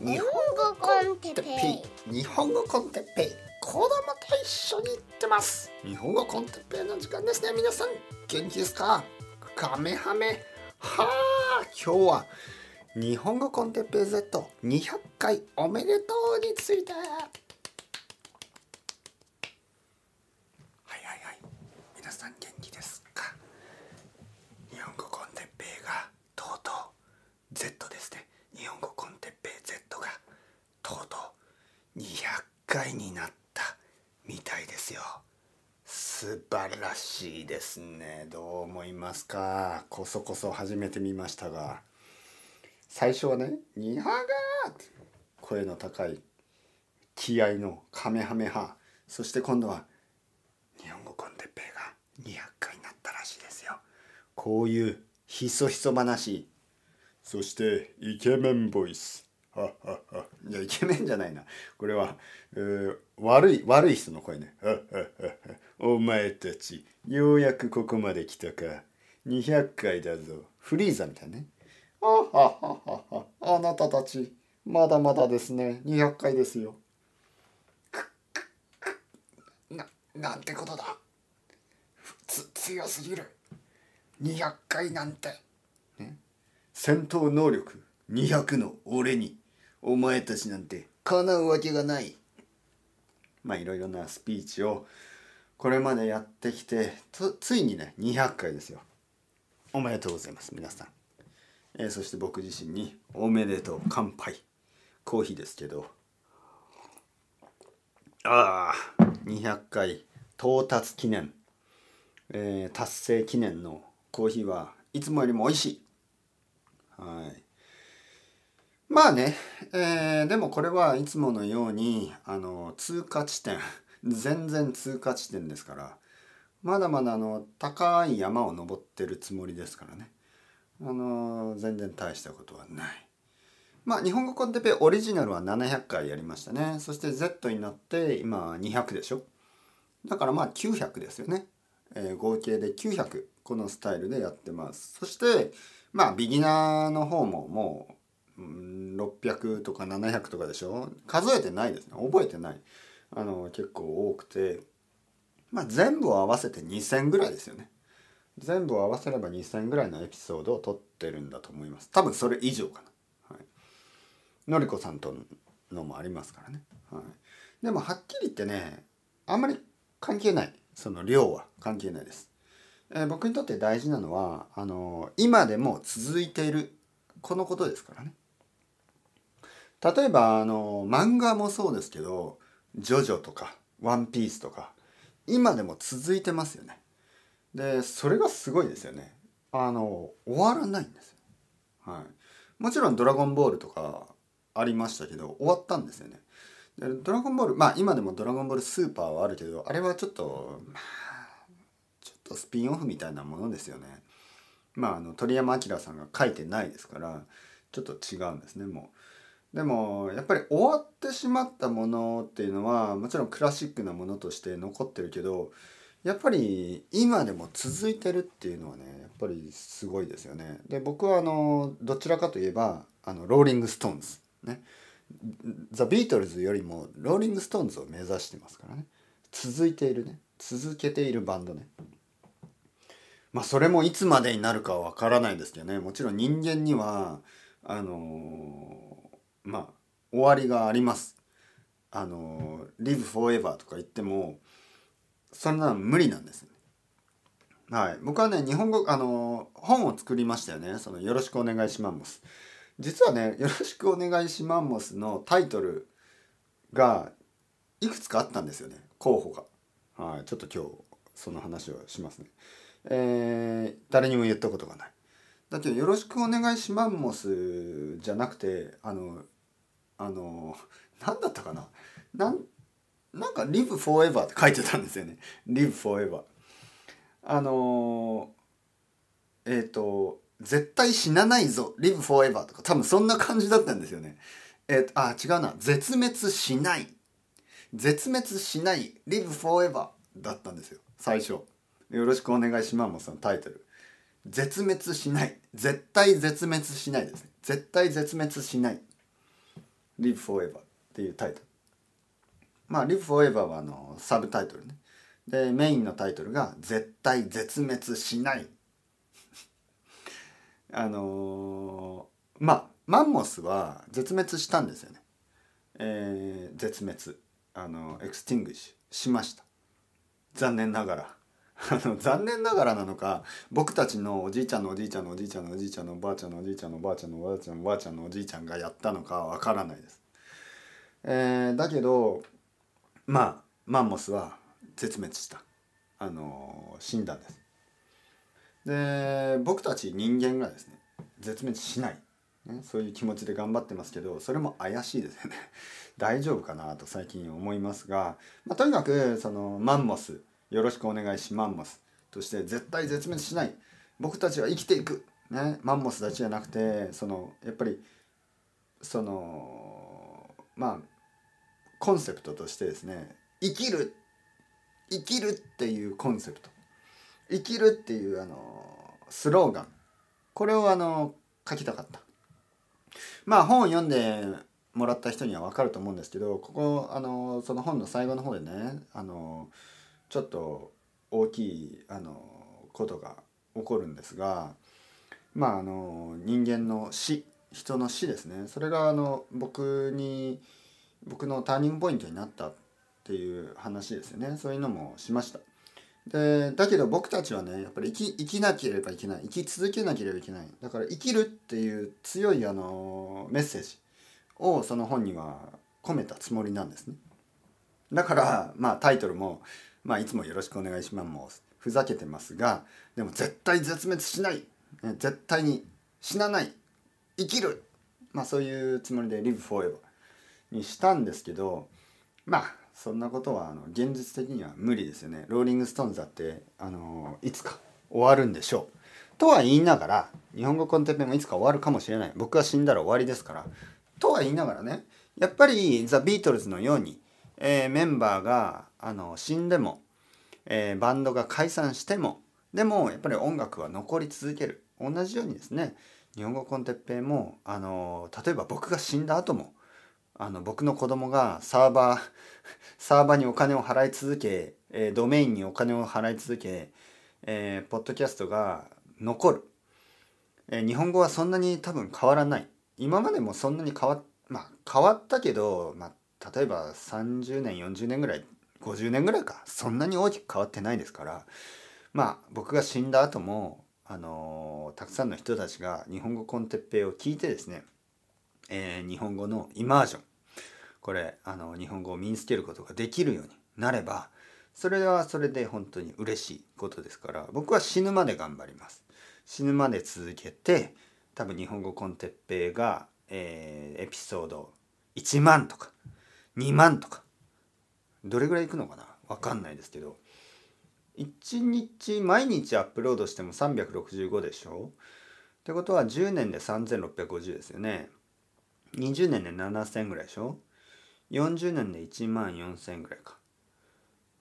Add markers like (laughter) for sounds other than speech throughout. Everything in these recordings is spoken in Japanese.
日本語コンテッペイ日本語コンテッペイ子供と一緒に行ってます日本語コンテッペイの時間ですね皆さん元気ですかカメハメはあ今日は日本語コンテッペイ Z200 回おめでとうについて回になったみたいですよ素晴らしいですねどう思いますかこそこそ始めてみましたが最初はね「ニハガー!」って声の高い気合のカメハメハ。そして今度は日本語コンテッペイが200回になったらしいですよこういうひそひそ話そしてイケメンボイスはははいや、イケメンじゃないな。これは、えー、悪い、悪い人の声ね。はははお前たち、ようやくここまで来たか。200回だぞ。フリーザみたいね。あはははは。あなたたち、まだまだですね。200回ですよ。な、なんてことだ。つ、強すぎる。200回なんて。ね、戦闘能力200の俺に。お前たちなんて叶うわけがないまあいろいろなスピーチをこれまでやってきてついにね200回ですよおめでとうございます皆さん、えー、そして僕自身におめでとう乾杯コーヒーですけどああ200回到達記念、えー、達成記念のコーヒーはいつもよりも美味しいはいまあね、えー、でもこれはいつものように、あの、通過地点、全然通過地点ですから、まだまだあの、高い山を登ってるつもりですからね。あの、全然大したことはない。まあ、日本語コンテペオリジナルは700回やりましたね。そして Z になって今200でしょ。だからまあ900ですよね。えー、合計で900このスタイルでやってます。そして、まあ、ビギナーの方ももう、600とか700とかでしょ数えてないですね覚えてないあの結構多くてまあ全部を合わせて2000ぐらいですよね全部を合わせれば2000ぐらいのエピソードを撮ってるんだと思います多分それ以上かな、はい、のりこさんとのもありますからね、はい、でもはっきり言ってねあんまり関係ないその量は関係ないです、えー、僕にとって大事なのはあの今でも続いているこのことですからね例えばあの漫画もそうですけど「ジョジョ」とか「ワンピース」とか今でも続いてますよね。でそれがすごいですよね。あの終わらないんですよ。はい、もちろん「ドラゴンボール」とかありましたけど終わったんですよね。でドラゴンボールまあ今でも「ドラゴンボールスーパー」はあるけどあれはちょっとまあちょっとスピンオフみたいなものですよね。まああの鳥山明さんが書いてないですからちょっと違うんですねもう。でもやっぱり終わってしまったものっていうのはもちろんクラシックなものとして残ってるけどやっぱり今でも続いてるっていうのはねやっぱりすごいですよね。で僕はあのどちらかといえばあのローリング・ストーンズねザ・ビートルズよりもローリング・ストーンズを目指してますからね続いているね続けているバンドね。まあそれもいつまでになるかはわからないですけどねもちろん人間にはあのーまあ終わりがあります。あの Live Forever とか言ってもそんなの無理なんですはい、僕はね日本語あの本を作りましたよねその「よろしくお願いします。実はね「よろしくお願いしマンモス」のタイトルがいくつかあったんですよね候補が、はい、ちょっと今日その話をしますねえー、誰にも言ったことがないだけど「よろしくお願いしマンモス」じゃなくてあのあの何だったかななんなんか「Live Forever」って書いてたんですよね「Live Forever」あのえっ、ー、と「絶対死なないぞ Live Forever」とか多分そんな感じだったんですよねえっ、ー、とあ違うな「絶滅しない」「絶滅しない Live Forever」だったんですよ最初、よろしくお願いしますタイトル絶滅しない絶対絶滅しないですね絶対絶滅しない Live Forever っていうタイトル。まあ、Live Forever はあのサブタイトルね。で、メインのタイトルが絶対絶滅しない。(laughs) あのー、まあ、マンモスは絶滅したんですよね。えー、絶滅。あの、エクスティングシュしました。残念ながら。あの残念ながらなのか僕たちのおじいちゃんのおじいちゃんのおじいちゃんのおじいちゃんのおばあちゃんのおじいちゃんのおばあちゃんのおばあちゃんのおばあちゃんのおじいちゃんがやったのかわからないです。えー、だけどまあマンモスは絶滅した、あのー、死んだんです。で僕たち人間がですね絶滅しない、ね、そういう気持ちで頑張ってますけどそれも怪しいですよね大丈夫かなと最近思いますが、まあ、とにかくそのマンモスよろしくお願いしマンモスとして絶対絶滅しない僕たちは生きていく、ね、マンモスだけじゃなくてそのやっぱりそのまあコンセプトとしてですね生きる生きるっていうコンセプト生きるっていうあのスローガンこれをあの書きたかったまあ本を読んでもらった人には分かると思うんですけどここあのその本の最後の方でねあのちょっと大きいあのことが起こるんですがまああの人間の死人の死ですねそれがあの僕に僕のターニングポイントになったっていう話ですよねそういうのもしましたでだけど僕たちはねやっぱり生き生きなければいけない生き続けなければいけないだから生きるっていう強いあのメッセージをその本には込めたつもりなんですねだからまあタイトルも「まあ、いつもよろしくお願いしますもふざけてますがでも絶対絶滅しない絶対に死なない生きる、まあ、そういうつもりで Live Forever にしたんですけどまあそんなことはあの現実的には無理ですよねローリング・ストーンズだって、あのいつか終わるんでしょうとは言いながら日本語コンテンペもいつか終わるかもしれない僕が死んだら終わりですからとは言いながらねやっぱりザ・ビートルズのように、えー、メンバーがあの死んでも、えー、バンドが解散してもでもやっぱり音楽は残り続ける同じようにですね日本語コンテッペイもあの例えば僕が死んだ後もあの僕の子供がサーバー (laughs) サーバーにお金を払い続け、えー、ドメインにお金を払い続け、えー、ポッドキャストが残る、えー、日本語はそんなに多分変わらない今までもそんなに変わ,、まあ、変わったけど、まあ、例えば30年40年ぐらい50年ぐらいかそんなに大きく変わってないですからまあ僕が死んだ後もあのー、たくさんの人たちが日本語コンテッペイを聞いてですね、えー、日本語のイマージョンこれあの日本語を身につけることができるようになればそれはそれで本当に嬉しいことですから僕は死ぬまで頑張ります死ぬまで続けて多分日本語コンテッペイが、えー、エピソード1万とか2万とかどれぐらいいくのかな分かんないですけど1日毎日アップロードしても365でしょってことは10年で3650ですよね20年で7000ぐらいでしょ40年で1万4000ぐらいか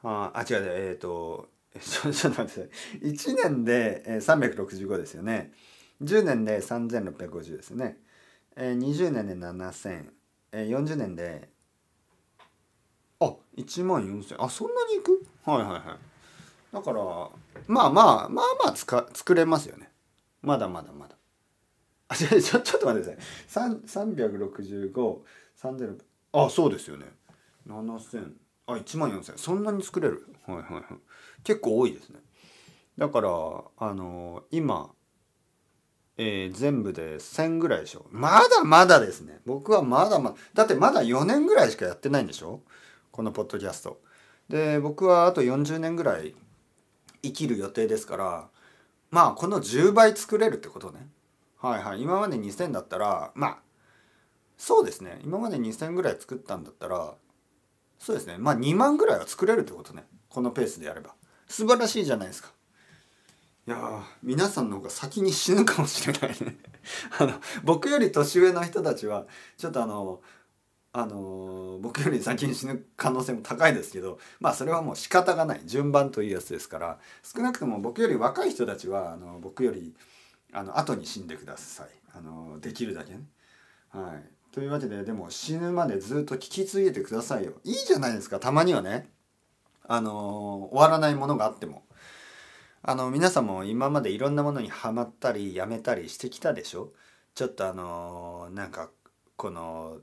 ああ違う違うえっ、ー、とちょっと待って1年で365ですよね10年で3650ですよね20年で700040年であ1万4000あそんなにいくはいはいはいだからまあまあまあまあつか作れますよねまだまだまだあちょちょ (laughs) ちょっと待ってください36530あそうですよね7000あ1万4000そんなに作れるはいはいはい結構多いですねだからあのー、今えー、全部で1000ぐらいでしょまだまだですね僕はまだまだだってまだ4年ぐらいしかやってないんでしょこのポッドキャストで僕はあと40年ぐらい生きる予定ですからまあこの10倍作れるってことねはいはい今まで2000だったらまあそうですね今まで2000ぐらい作ったんだったらそうですねまあ2万ぐらいは作れるってことねこのペースでやれば素晴らしいじゃないですかいや皆さんの方が先に死ぬかもしれないね (laughs) あの僕より年上の人たちはちょっとあのあのー、僕より先に死ぬ可能性も高いですけどまあそれはもう仕方がない順番というやつですから少なくとも僕より若い人たちはあの僕よりあの後に死んでください、あのー、できるだけね。はい、というわけででも死ぬまでずっと聞き続けてくださいよいいじゃないですかたまにはね、あのー、終わらないものがあっても。あの皆さんも今までいろんなものにはまったりやめたりしてきたでしょちょっとあのなんかこの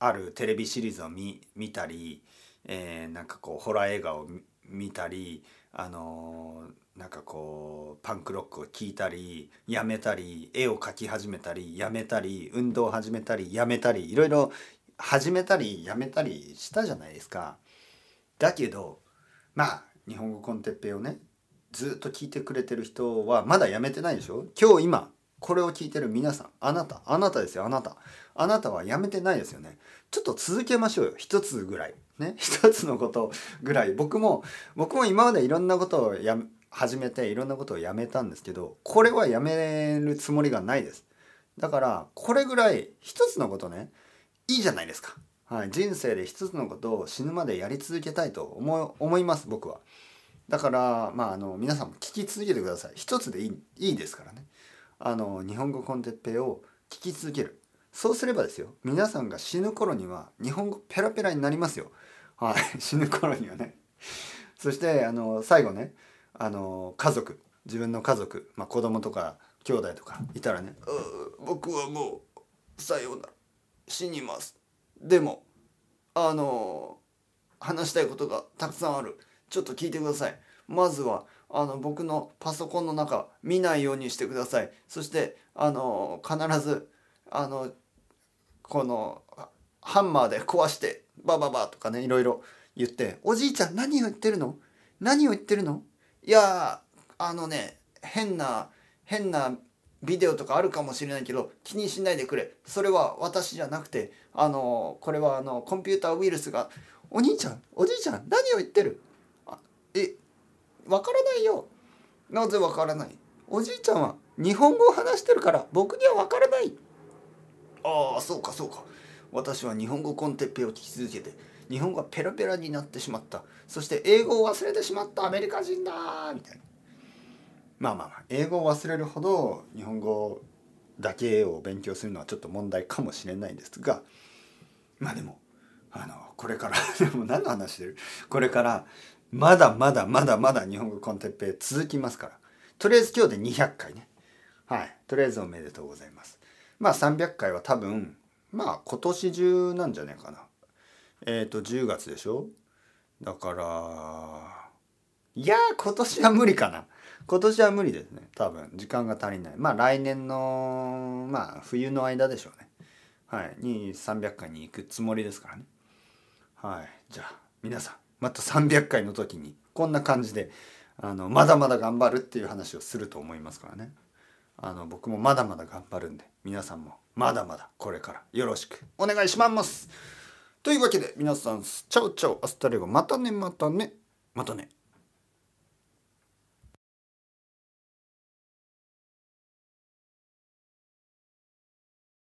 あるテレビシリーズを見見たり、えー、なんかこうホラー映画を見たり、あのー、なんかこうパンクロックを聴いたりやめたり絵を描き始めたりやめたり運動を始めたりやめたりいろいろ始めたりやめたりしたじゃないですか。だけどまあ日本語コンテッペイをねずっと聞いてくれてる人はまだやめてないでしょ今日今これを聞いてる皆さん、あなた、あなたですよ、あなた。あなたはやめてないですよね。ちょっと続けましょうよ。一つぐらい。ね。(laughs) 一つのことぐらい。僕も、僕も今までいろんなことをや、始めていろんなことをやめたんですけど、これはやめるつもりがないです。だから、これぐらい、一つのことね、いいじゃないですか。はい。人生で一つのことを死ぬまでやり続けたいと思、思います、僕は。だから、まあ、あの、皆さんも聞き続けてください。一つでいい、いいですからね。あの日本語コンテッペを聞き続けるそうすればですよ皆さんが死ぬ頃には日本語ペラペラになりますよはい (laughs) 死ぬ頃にはねそしてあの最後ねあの家族自分の家族、まあ、子供とか兄弟とかいたらね「僕はもうさようなら死にます」でもあの話したいことがたくさんあるちょっと聞いてくださいまずはあの僕のパソコンの中見ないようにしてくださいそしてあの必ずあのこのハンマーで壊してバババとかねいろいろ言って「おじいちゃん何を言ってるの何を言ってるのいやあのね変な変なビデオとかあるかもしれないけど気にしないでくれそれは私じゃなくてあのこれはあのコンピューターウイルスがお兄ちゃんおじいちゃん何を言ってるえわからないよ。なぜわからないおじいちゃんは日本語を話してるから僕にはわからない。ああ、そうかそうか。私は日本語コンテッペを聞き続けて、日本語がペラペラになってしまった。そして英語を忘れてしまったアメリカ人だみたいな。まあまあ、まあ、英語を忘れるほど日本語だけを勉強するのはちょっと問題かもしれないんですが、まあでも、あの、これから (laughs) でも何の話してるこれから、まだまだまだまだ日本語コンテッペイ続きますから。とりあえず今日で200回ね。はい。とりあえずおめでとうございます。まあ300回は多分、まあ今年中なんじゃねえかな。えっ、ー、と、10月でしょだから、いやー今年は無理かな。今年は無理ですね。多分、時間が足りない。まあ来年の、まあ冬の間でしょうね。はい。に300回に行くつもりですからね。はい。じゃあ、皆さん。また300回の時にこんな感じであのまだまだ頑張るっていう話をすると思いますからねあの僕もまだまだ頑張るんで皆さんもまだまだこれからよろしくお願いしますというわけで皆さんチャウチャウアスタレゴまたねまたねまたね。またね